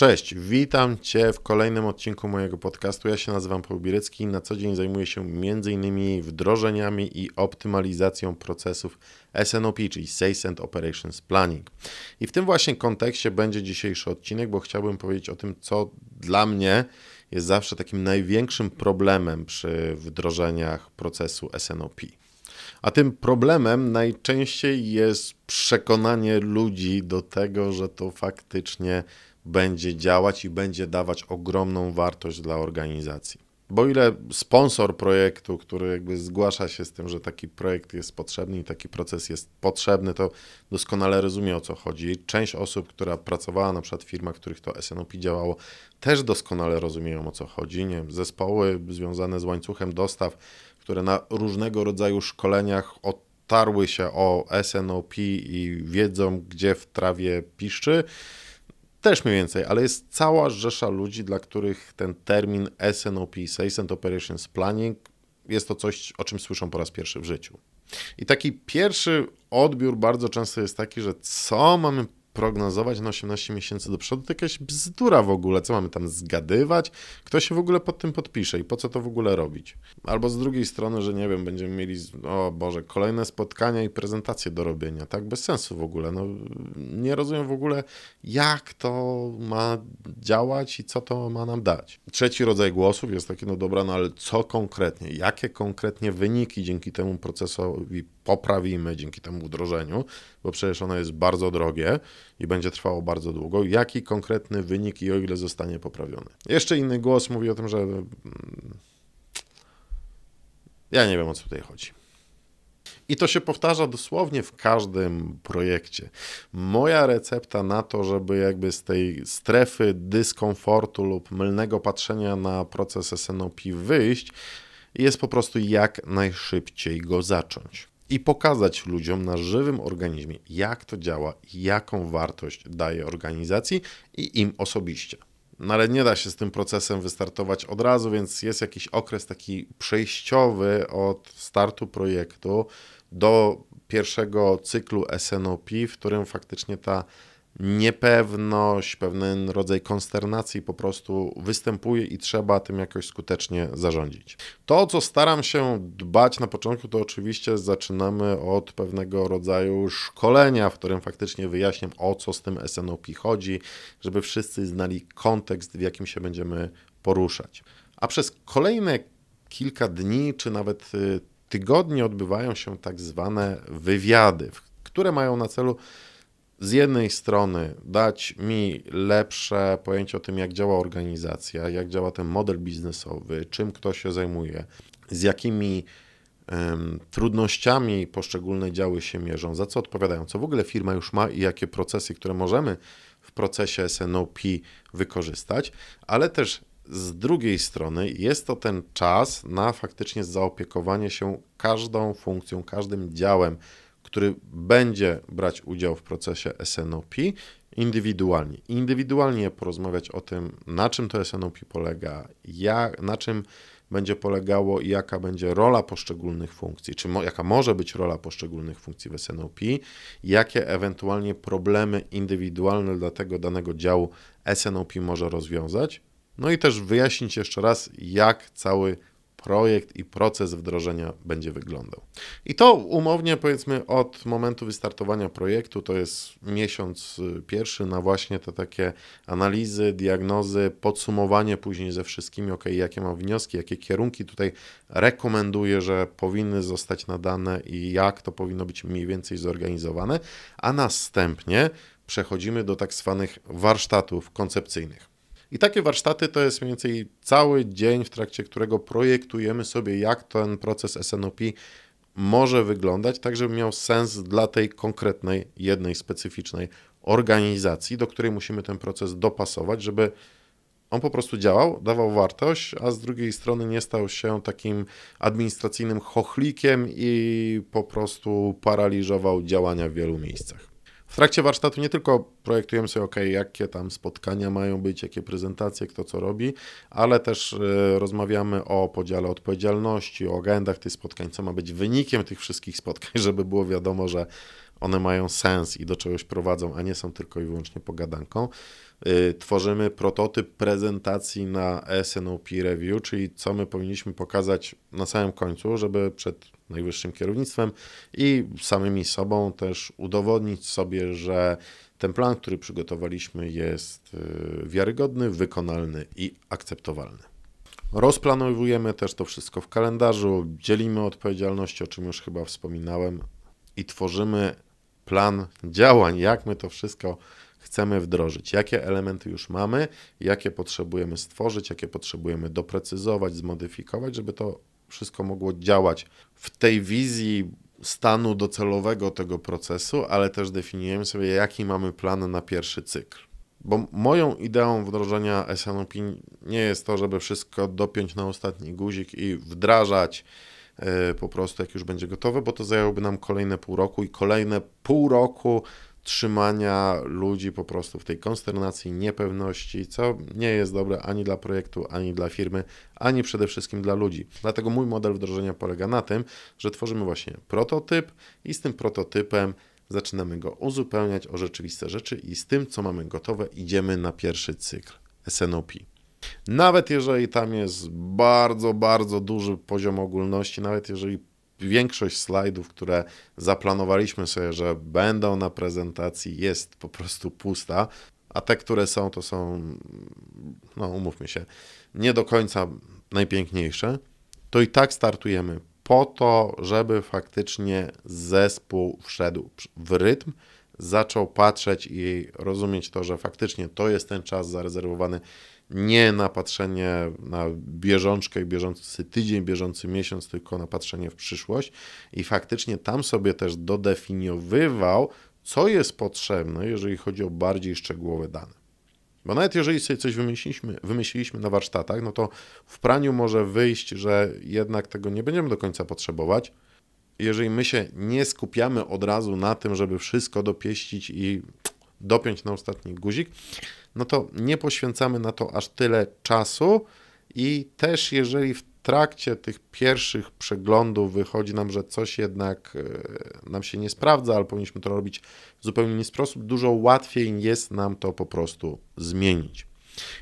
Cześć, witam Cię w kolejnym odcinku mojego podcastu. Ja się nazywam Paul Bierecki i na co dzień zajmuję się m.in. wdrożeniami i optymalizacją procesów SNOP, czyli Sales and Operations Planning. I w tym właśnie kontekście będzie dzisiejszy odcinek, bo chciałbym powiedzieć o tym, co dla mnie jest zawsze takim największym problemem przy wdrożeniach procesu SNOP. A tym problemem najczęściej jest przekonanie ludzi do tego, że to faktycznie będzie działać i będzie dawać ogromną wartość dla organizacji. Bo ile sponsor projektu, który jakby zgłasza się z tym, że taki projekt jest potrzebny i taki proces jest potrzebny, to doskonale rozumie o co chodzi. Część osób, która pracowała na przykład w firmach, których to SNOP działało, też doskonale rozumieją o co chodzi. Nie wiem, zespoły związane z łańcuchem dostaw, które na różnego rodzaju szkoleniach otarły się o SNOP i wiedzą, gdzie w trawie piszczy też mniej więcej, ale jest cała rzesza ludzi, dla których ten termin SNOP, Sales Operations Planning, jest to coś, o czym słyszą po raz pierwszy w życiu. I taki pierwszy odbiór bardzo często jest taki, że co mamy prognozować na 18 miesięcy do przodu, to jakaś bzdura w ogóle, co mamy tam zgadywać, kto się w ogóle pod tym podpisze i po co to w ogóle robić. Albo z drugiej strony, że nie wiem, będziemy mieli, o Boże, kolejne spotkania i prezentacje do robienia, tak, bez sensu w ogóle, no nie rozumiem w ogóle, jak to ma działać i co to ma nam dać. Trzeci rodzaj głosów jest taki, no dobra, no ale co konkretnie, jakie konkretnie wyniki dzięki temu procesowi poprawimy, dzięki temu wdrożeniu, bo przecież ono jest bardzo drogie, i będzie trwało bardzo długo, jaki konkretny wynik i o ile zostanie poprawiony. Jeszcze inny głos mówi o tym, że mm, ja nie wiem o co tutaj chodzi. I to się powtarza dosłownie w każdym projekcie. Moja recepta na to, żeby jakby z tej strefy dyskomfortu lub mylnego patrzenia na proces SNOP wyjść, jest po prostu jak najszybciej go zacząć i pokazać ludziom na żywym organizmie, jak to działa, jaką wartość daje organizacji i im osobiście. No ale nie da się z tym procesem wystartować od razu, więc jest jakiś okres taki przejściowy od startu projektu do pierwszego cyklu SNOP, w którym faktycznie ta niepewność, pewien rodzaj konsternacji po prostu występuje i trzeba tym jakoś skutecznie zarządzić. To, co staram się dbać na początku, to oczywiście zaczynamy od pewnego rodzaju szkolenia, w którym faktycznie wyjaśniam, o co z tym SNOP chodzi, żeby wszyscy znali kontekst, w jakim się będziemy poruszać. A przez kolejne kilka dni, czy nawet y, tygodnie odbywają się tak zwane wywiady, które mają na celu z jednej strony dać mi lepsze pojęcie o tym, jak działa organizacja, jak działa ten model biznesowy, czym kto się zajmuje, z jakimi um, trudnościami poszczególne działy się mierzą, za co odpowiadają, co w ogóle firma już ma i jakie procesy, które możemy w procesie SNOP wykorzystać, ale też z drugiej strony jest to ten czas na faktycznie zaopiekowanie się każdą funkcją, każdym działem który będzie brać udział w procesie SNOP indywidualnie. Indywidualnie porozmawiać o tym, na czym to SNOP polega, jak, na czym będzie polegało i jaka będzie rola poszczególnych funkcji, czy mo, jaka może być rola poszczególnych funkcji w SNOP, jakie ewentualnie problemy indywidualne dla tego danego działu SNOP może rozwiązać. No i też wyjaśnić jeszcze raz, jak cały projekt i proces wdrożenia będzie wyglądał. I to umownie powiedzmy od momentu wystartowania projektu, to jest miesiąc y, pierwszy na właśnie te takie analizy, diagnozy, podsumowanie później ze wszystkimi, ok, jakie mam wnioski, jakie kierunki tutaj rekomenduję, że powinny zostać nadane i jak to powinno być mniej więcej zorganizowane, a następnie przechodzimy do tak zwanych warsztatów koncepcyjnych. I takie warsztaty to jest mniej więcej cały dzień, w trakcie którego projektujemy sobie, jak ten proces SNOP może wyglądać, tak żeby miał sens dla tej konkretnej, jednej specyficznej organizacji, do której musimy ten proces dopasować, żeby on po prostu działał, dawał wartość, a z drugiej strony nie stał się takim administracyjnym chochlikiem i po prostu paraliżował działania w wielu miejscach. W trakcie warsztatu nie tylko projektujemy sobie, ok, jakie tam spotkania mają być, jakie prezentacje, kto co robi, ale też e, rozmawiamy o podziale odpowiedzialności, o agendach tych spotkań, co ma być wynikiem tych wszystkich spotkań, żeby było wiadomo, że one mają sens i do czegoś prowadzą, a nie są tylko i wyłącznie pogadanką. E, tworzymy prototyp prezentacji na SNOP Review, czyli co my powinniśmy pokazać na samym końcu, żeby przed najwyższym kierownictwem i samymi sobą też udowodnić sobie, że ten plan, który przygotowaliśmy, jest y, wiarygodny, wykonalny i akceptowalny. Rozplanowujemy też to wszystko w kalendarzu, dzielimy odpowiedzialności, o czym już chyba wspominałem, i tworzymy plan działań, jak my to wszystko chcemy wdrożyć, jakie elementy już mamy, jakie potrzebujemy stworzyć, jakie potrzebujemy doprecyzować, zmodyfikować, żeby to wszystko mogło działać w tej wizji stanu docelowego tego procesu, ale też definiujemy sobie, jaki mamy plan na pierwszy cykl. Bo moją ideą wdrożenia SNOP nie jest to, żeby wszystko dopiąć na ostatni guzik i wdrażać e, po prostu, jak już będzie gotowe, bo to zajęłoby nam kolejne pół roku i kolejne pół roku trzymania ludzi po prostu w tej konsternacji, niepewności, co nie jest dobre ani dla projektu, ani dla firmy, ani przede wszystkim dla ludzi. Dlatego mój model wdrożenia polega na tym, że tworzymy właśnie prototyp i z tym prototypem zaczynamy go uzupełniać o rzeczywiste rzeczy i z tym, co mamy gotowe, idziemy na pierwszy cykl SNOP. Nawet jeżeli tam jest bardzo, bardzo duży poziom ogólności, nawet jeżeli większość slajdów, które zaplanowaliśmy sobie, że będą na prezentacji, jest po prostu pusta, a te, które są, to są, no umówmy się, nie do końca najpiękniejsze, to i tak startujemy po to, żeby faktycznie zespół wszedł w rytm, zaczął patrzeć i rozumieć to, że faktycznie to jest ten czas zarezerwowany nie na patrzenie na bieżączkę, bieżący tydzień, bieżący miesiąc, tylko na patrzenie w przyszłość i faktycznie tam sobie też dodefiniowywał, co jest potrzebne, jeżeli chodzi o bardziej szczegółowe dane. Bo nawet jeżeli sobie coś wymyśliliśmy, wymyśliliśmy na warsztatach, no to w praniu może wyjść, że jednak tego nie będziemy do końca potrzebować. Jeżeli my się nie skupiamy od razu na tym, żeby wszystko dopieścić i dopiąć na ostatni guzik, no to nie poświęcamy na to aż tyle czasu i też jeżeli w trakcie tych pierwszych przeglądów wychodzi nam, że coś jednak e, nam się nie sprawdza, ale powinniśmy to robić w zupełnie inny sposób, dużo łatwiej jest nam to po prostu zmienić.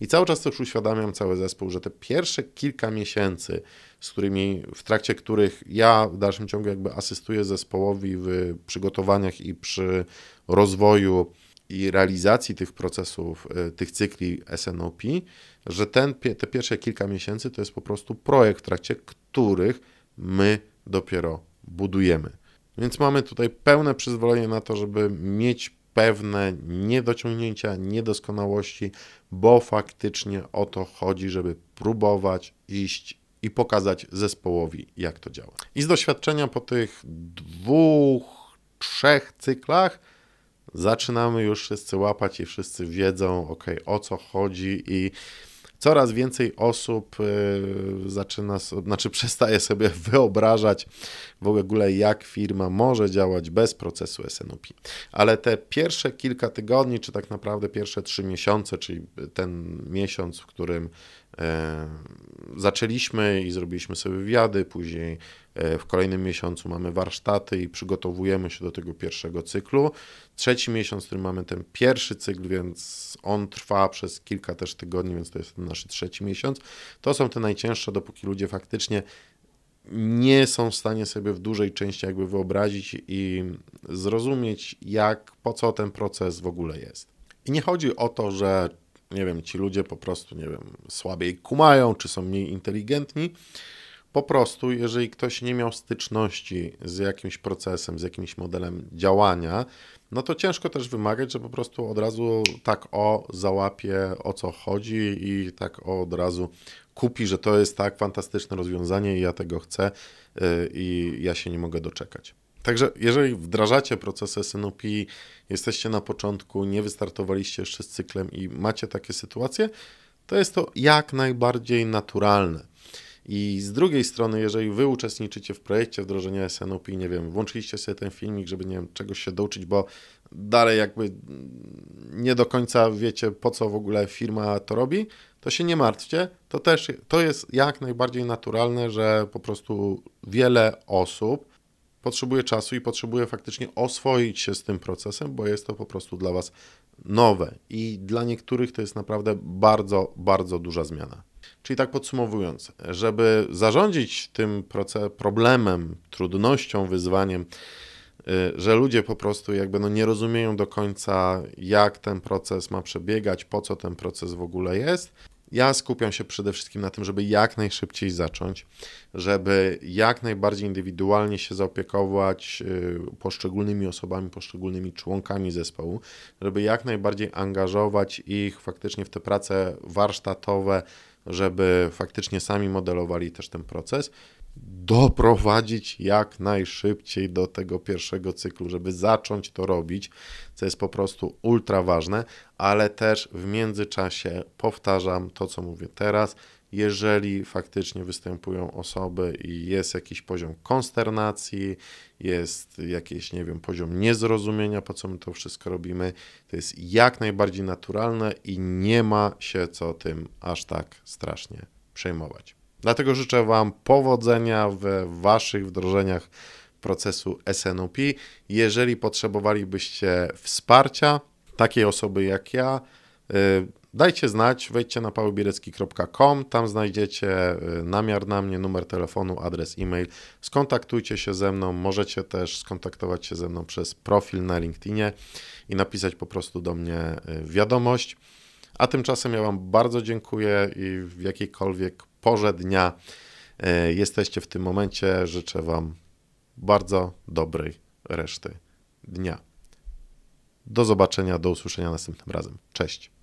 I cały czas też uświadamiam cały zespół, że te pierwsze kilka miesięcy, z którymi, w trakcie których ja w dalszym ciągu jakby asystuję zespołowi w przygotowaniach i przy rozwoju i realizacji tych procesów, y, tych cykli SNOP, że ten, te pierwsze kilka miesięcy to jest po prostu projekt, w trakcie których my dopiero budujemy. Więc mamy tutaj pełne przyzwolenie na to, żeby mieć pewne niedociągnięcia, niedoskonałości, bo faktycznie o to chodzi, żeby próbować iść i pokazać zespołowi, jak to działa. I z doświadczenia po tych dwóch, trzech cyklach, zaczynamy już wszyscy łapać i wszyscy wiedzą, ok, o co chodzi i coraz więcej osób y, zaczyna, znaczy przestaje sobie wyobrażać w ogóle, jak firma może działać bez procesu SNOP. Ale te pierwsze kilka tygodni, czy tak naprawdę pierwsze trzy miesiące, czyli ten miesiąc, w którym zaczęliśmy i zrobiliśmy sobie wywiady, później e, w kolejnym miesiącu mamy warsztaty i przygotowujemy się do tego pierwszego cyklu. Trzeci miesiąc, w którym mamy ten pierwszy cykl, więc on trwa przez kilka też tygodni, więc to jest ten nasz trzeci miesiąc. To są te najcięższe, dopóki ludzie faktycznie nie są w stanie sobie w dużej części jakby wyobrazić i zrozumieć, jak, po co ten proces w ogóle jest. I nie chodzi o to, że nie wiem, ci ludzie po prostu, nie wiem, słabiej kumają, czy są mniej inteligentni. Po prostu, jeżeli ktoś nie miał styczności z jakimś procesem, z jakimś modelem działania, no to ciężko też wymagać, że po prostu od razu tak o załapie o co chodzi i tak o od razu kupi, że to jest tak fantastyczne rozwiązanie i ja tego chcę y, i ja się nie mogę doczekać. Także jeżeli wdrażacie procesy SNOP, jesteście na początku, nie wystartowaliście jeszcze z cyklem i macie takie sytuacje, to jest to jak najbardziej naturalne. I z drugiej strony, jeżeli wy uczestniczycie w projekcie wdrożenia SNOP, nie wiem, włączyliście sobie ten filmik, żeby nie wiem, czegoś się douczyć, bo dalej jakby nie do końca wiecie, po co w ogóle firma to robi, to się nie martwcie. To też to jest jak najbardziej naturalne, że po prostu wiele osób potrzebuje czasu i potrzebuje faktycznie oswoić się z tym procesem, bo jest to po prostu dla Was nowe i dla niektórych to jest naprawdę bardzo, bardzo duża zmiana. Czyli tak podsumowując, żeby zarządzić tym problemem, trudnością, wyzwaniem, y, że ludzie po prostu jakby no nie rozumieją do końca, jak ten proces ma przebiegać, po co ten proces w ogóle jest, ja skupiam się przede wszystkim na tym, żeby jak najszybciej zacząć, żeby jak najbardziej indywidualnie się zaopiekować y, poszczególnymi osobami, poszczególnymi członkami zespołu, żeby jak najbardziej angażować ich faktycznie w te prace warsztatowe, żeby faktycznie sami modelowali też ten proces doprowadzić jak najszybciej do tego pierwszego cyklu, żeby zacząć to robić, co jest po prostu ultra ważne, ale też w międzyczasie powtarzam to, co mówię teraz. Jeżeli faktycznie występują osoby i jest jakiś poziom konsternacji, jest jakiś, nie wiem, poziom niezrozumienia, po co my to wszystko robimy, to jest jak najbardziej naturalne i nie ma się co tym aż tak strasznie przejmować. Dlatego życzę Wam powodzenia w Waszych wdrożeniach procesu SNOP. Jeżeli potrzebowalibyście wsparcia takiej osoby jak ja, y, dajcie znać, wejdźcie na paulbirecki.com, tam znajdziecie y, namiar na mnie, numer telefonu, adres e-mail. Skontaktujcie się ze mną, możecie też skontaktować się ze mną przez profil na LinkedInie i napisać po prostu do mnie y, wiadomość. A tymczasem ja Wam bardzo dziękuję i w jakiejkolwiek porze dnia e, jesteście w tym momencie. Życzę Wam bardzo dobrej reszty dnia. Do zobaczenia, do usłyszenia następnym razem. Cześć.